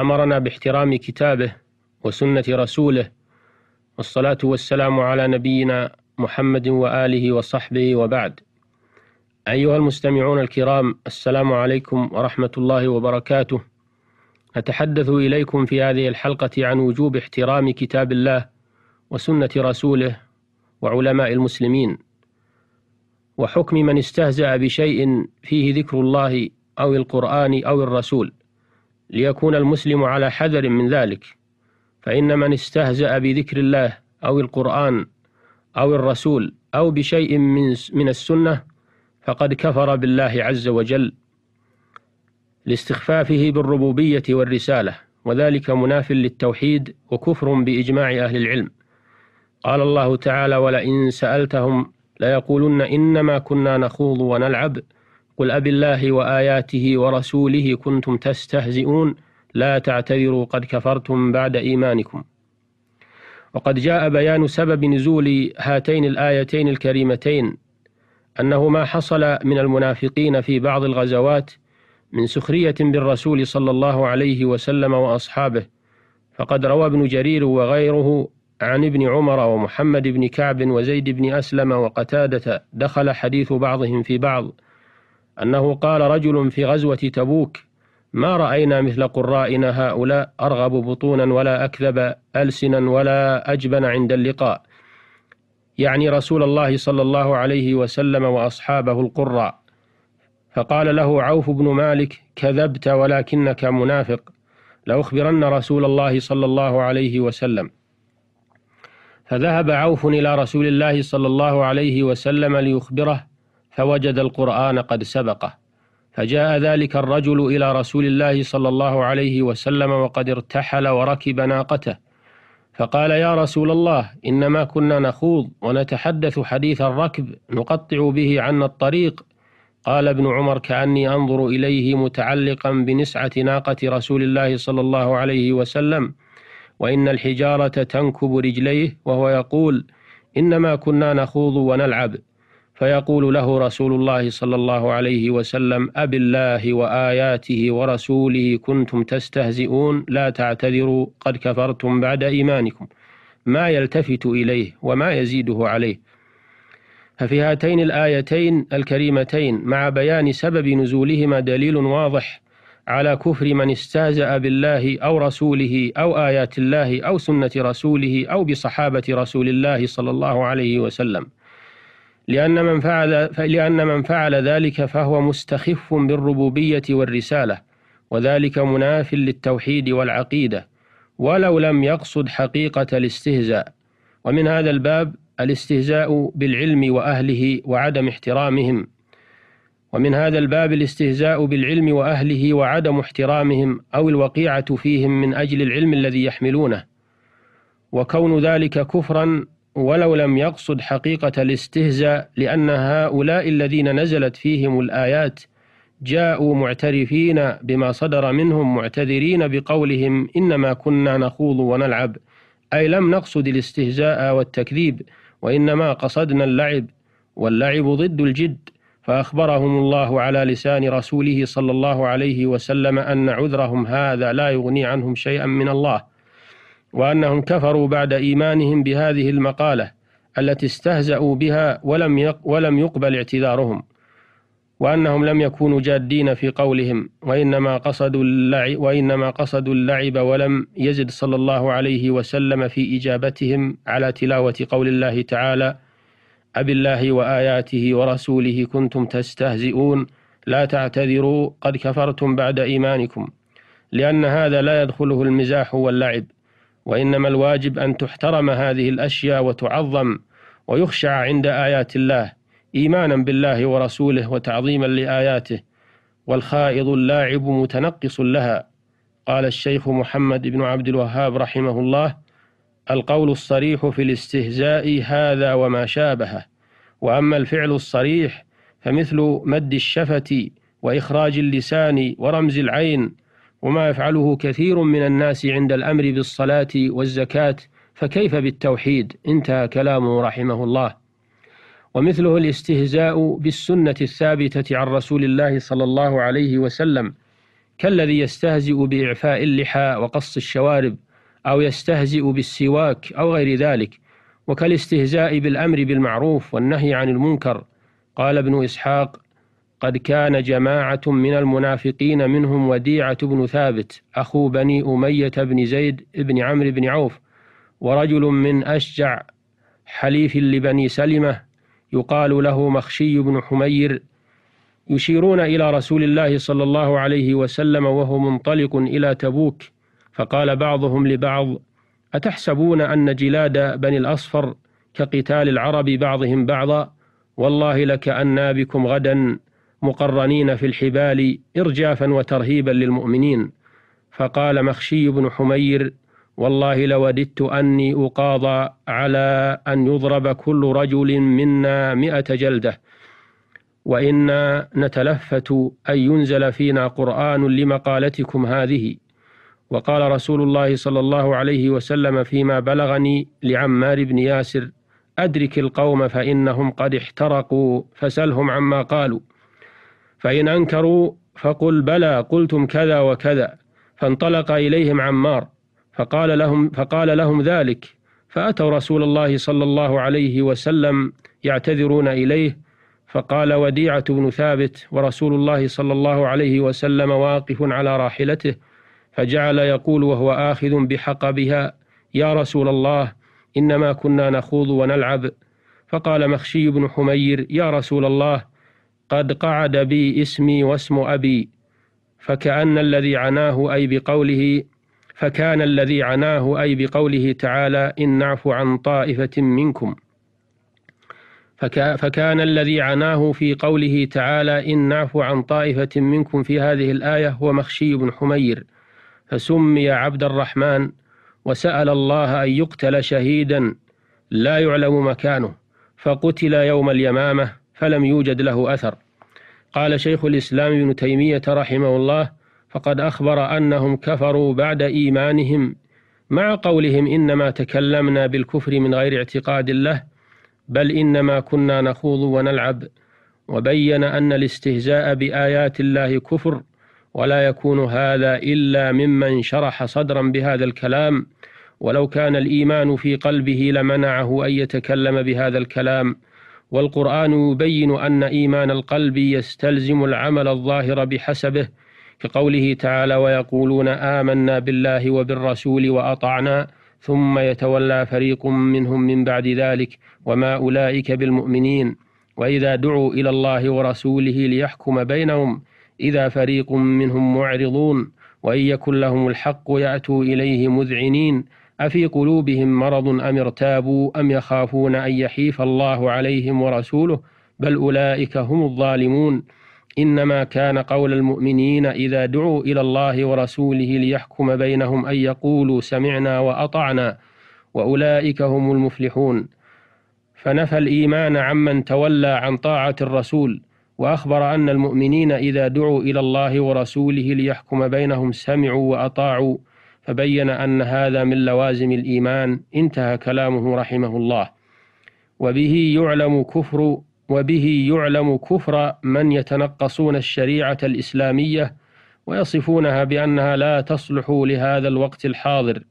امرنا باحترام كتابه وسنه رسوله والصلاه والسلام على نبينا محمد واله وصحبه وبعد ايها المستمعون الكرام السلام عليكم ورحمه الله وبركاته نتحدث اليكم في هذه الحلقه عن وجوب احترام كتاب الله وسنه رسوله وعلماء المسلمين وحكم من استهزا بشيء فيه ذكر الله او القران او الرسول ليكون المسلم على حذر من ذلك فإن من استهزأ بذكر الله أو القرآن أو الرسول أو بشيء من, من السنة فقد كفر بالله عز وجل لاستخفافه بالربوبية والرسالة وذلك مناف للتوحيد وكفر بإجماع أهل العلم قال الله تعالى ولئن سألتهم ليقولن إنما كنا نخوض ونلعب قل أب الله وآياته ورسوله كنتم تستهزئون لا تعتذروا قد كفرتم بعد إيمانكم وقد جاء بيان سبب نزول هاتين الآيتين الكريمتين أنه ما حصل من المنافقين في بعض الغزوات من سخرية بالرسول صلى الله عليه وسلم وأصحابه فقد روى ابن جرير وغيره عن ابن عمر ومحمد بن كعب وزيد بن أسلم وقتادة دخل حديث بعضهم في بعض أنه قال رجل في غزوة تبوك ما رأينا مثل قرائنا هؤلاء أرغب بطونا ولا أكذب ألسنا ولا أجبن عند اللقاء يعني رسول الله صلى الله عليه وسلم وأصحابه القراء فقال له عوف بن مالك كذبت ولكنك منافق لأخبرن رسول الله صلى الله عليه وسلم فذهب عوف إلى رسول الله صلى الله عليه وسلم ليخبره فوجد القرآن قد سبقه فجاء ذلك الرجل إلى رسول الله صلى الله عليه وسلم وقد ارتحل وركب ناقته فقال يا رسول الله إنما كنا نخوض ونتحدث حديث الركب نقطع به عنا الطريق قال ابن عمر كأني أنظر إليه متعلقا بنسعة ناقة رسول الله صلى الله عليه وسلم وإن الحجارة تنكب رجليه وهو يقول إنما كنا نخوض ونلعب فيقول له رسول الله صلى الله عليه وسلم أب الله وآياته ورسوله كنتم تستهزئون لا تعتذروا قد كفرتم بعد إيمانكم ما يلتفت إليه وما يزيده عليه ففي هاتين الآيتين الكريمتين مع بيان سبب نزولهما دليل واضح على كفر من استهزأ بالله أو رسوله أو آيات الله أو سنة رسوله أو بصحابة رسول الله صلى الله عليه وسلم لأن من فعل لأن من فعل ذلك فهو مستخف بالربوبية والرسالة، وذلك مناف للتوحيد والعقيدة، ولو لم يقصد حقيقة الاستهزاء، ومن هذا الباب الاستهزاء بالعلم وأهله وعدم احترامهم، ومن هذا الباب الاستهزاء بالعلم وأهله وعدم احترامهم أو الوقيعة فيهم من أجل العلم الذي يحملونه، وكون ذلك كفرًا ولو لم يقصد حقيقة الاستهزاء لأن هؤلاء الذين نزلت فيهم الآيات جاءوا معترفين بما صدر منهم معتذرين بقولهم إنما كنا نخوض ونلعب أي لم نقصد الاستهزاء والتكذيب وإنما قصدنا اللعب واللعب ضد الجد فأخبرهم الله على لسان رسوله صلى الله عليه وسلم أن عذرهم هذا لا يغني عنهم شيئا من الله وأنهم كفروا بعد إيمانهم بهذه المقالة التي استهزأوا بها ولم ولم يقبل اعتذارهم وأنهم لم يكونوا جادين في قولهم وإنما قصدوا اللعب وإنما قصدوا اللعب ولم يزد صلى الله عليه وسلم في إجابتهم على تلاوة قول الله تعالى أبالله وآياته ورسوله كنتم تستهزئون لا تعتذروا قد كفرتم بعد إيمانكم لأن هذا لا يدخله المزاح واللعب وإنما الواجب أن تحترم هذه الأشياء وتعظم ويخشع عند آيات الله إيمانا بالله ورسوله وتعظيما لآياته والخائض اللاعب متنقص لها قال الشيخ محمد بن عبد الوهاب رحمه الله القول الصريح في الاستهزاء هذا وما شابهه وأما الفعل الصريح فمثل مد الشفة وإخراج اللسان ورمز العين وما يفعله كثير من الناس عند الأمر بالصلاة والزكاة فكيف بالتوحيد انتهى كلامه رحمه الله ومثله الاستهزاء بالسنة الثابتة عن رسول الله صلى الله عليه وسلم كالذي يستهزئ بإعفاء اللحى وقص الشوارب أو يستهزئ بالسواك أو غير ذلك وكالاستهزاء بالأمر بالمعروف والنهي عن المنكر قال ابن إسحاق قد كان جماعة من المنافقين منهم وديعة بن ثابت أخو بني أمية بن زيد بن عمرو بن عوف ورجل من أشجع حليف لبني سلمة يقال له مخشي بن حمير يشيرون إلى رسول الله صلى الله عليه وسلم وهو منطلق إلى تبوك فقال بعضهم لبعض أتحسبون أن جلاد بني الأصفر كقتال العرب بعضهم بعضا والله لكأنا بكم غدا مقرنين في الحبال إرجافا وترهيبا للمؤمنين فقال مخشي بن حمير والله لوددت أني أقاضى على أن يضرب كل رجل منا مئة جلدة وإنا نتلفت أن ينزل فينا قرآن لمقالتكم هذه وقال رسول الله صلى الله عليه وسلم فيما بلغني لعمار بن ياسر أدرك القوم فإنهم قد احترقوا فسلهم عما قالوا فإن أنكروا فقل بلى قلتم كذا وكذا فانطلق إليهم عمار فقال لهم فقال لهم ذلك فأتوا رسول الله صلى الله عليه وسلم يعتذرون إليه فقال وديعة بن ثابت ورسول الله صلى الله عليه وسلم واقف على راحلته فجعل يقول وهو آخذ بحقبها يا رسول الله إنما كنا نخوض ونلعب فقال مخشي بن حمير يا رسول الله قد قعد بي اسمي واسم أبي فكأن الذي عناه أي بقوله فكان الذي عناه أي بقوله تعالى إن نعفو عن طائفة منكم فكا فكان الذي عناه في قوله تعالى إن نعفو عن طائفة منكم في هذه الآية هو مخشي بن حمير فسمي عبد الرحمن وسأل الله أن يقتل شهيدا لا يعلم مكانه فقتل يوم اليمامة فلم يوجد له أثر قال شيخ الإسلام ابن تيمية رحمه الله فقد أخبر أنهم كفروا بعد إيمانهم مع قولهم إنما تكلمنا بالكفر من غير اعتقاد له بل إنما كنا نخوض ونلعب وبين أن الاستهزاء بآيات الله كفر ولا يكون هذا إلا ممن شرح صدرا بهذا الكلام ولو كان الإيمان في قلبه لمنعه أن يتكلم بهذا الكلام والقرآن يبين أن إيمان القلب يستلزم العمل الظاهر بحسبه كقوله تعالى ويقولون آمنا بالله وبالرسول وأطعنا ثم يتولى فريق منهم من بعد ذلك وما أولئك بالمؤمنين وإذا دعوا إلى الله ورسوله ليحكم بينهم إذا فريق منهم معرضون وإن يكن لهم الحق يأتوا إليه مذعنين أفي قلوبهم مرض أم ارتابوا أم يخافون أن يحيف الله عليهم ورسوله بل أولئك هم الظالمون إنما كان قول المؤمنين إذا دعوا إلى الله ورسوله ليحكم بينهم أن يقولوا سمعنا وأطعنا وأولئك هم المفلحون فنفى الإيمان عمن تولى عن طاعة الرسول وأخبر أن المؤمنين إذا دعوا إلى الله ورسوله ليحكم بينهم سمعوا وأطاعوا فبين أن هذا من لوازم الإيمان انتهى كلامه رحمه الله وبه يعلم كفر وبه يعلم كفر من يتنقصون الشريعة الإسلامية ويصفونها بأنها لا تصلح لهذا الوقت الحاضر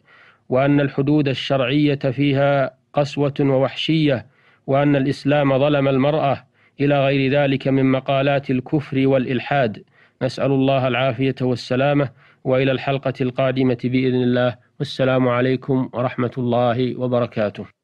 وأن الحدود الشرعية فيها قسوة ووحشية وأن الإسلام ظلم المرأة إلى غير ذلك من مقالات الكفر والإلحاد نسأل الله العافية والسلامة والى الحلقه القادمه باذن الله والسلام عليكم ورحمه الله وبركاته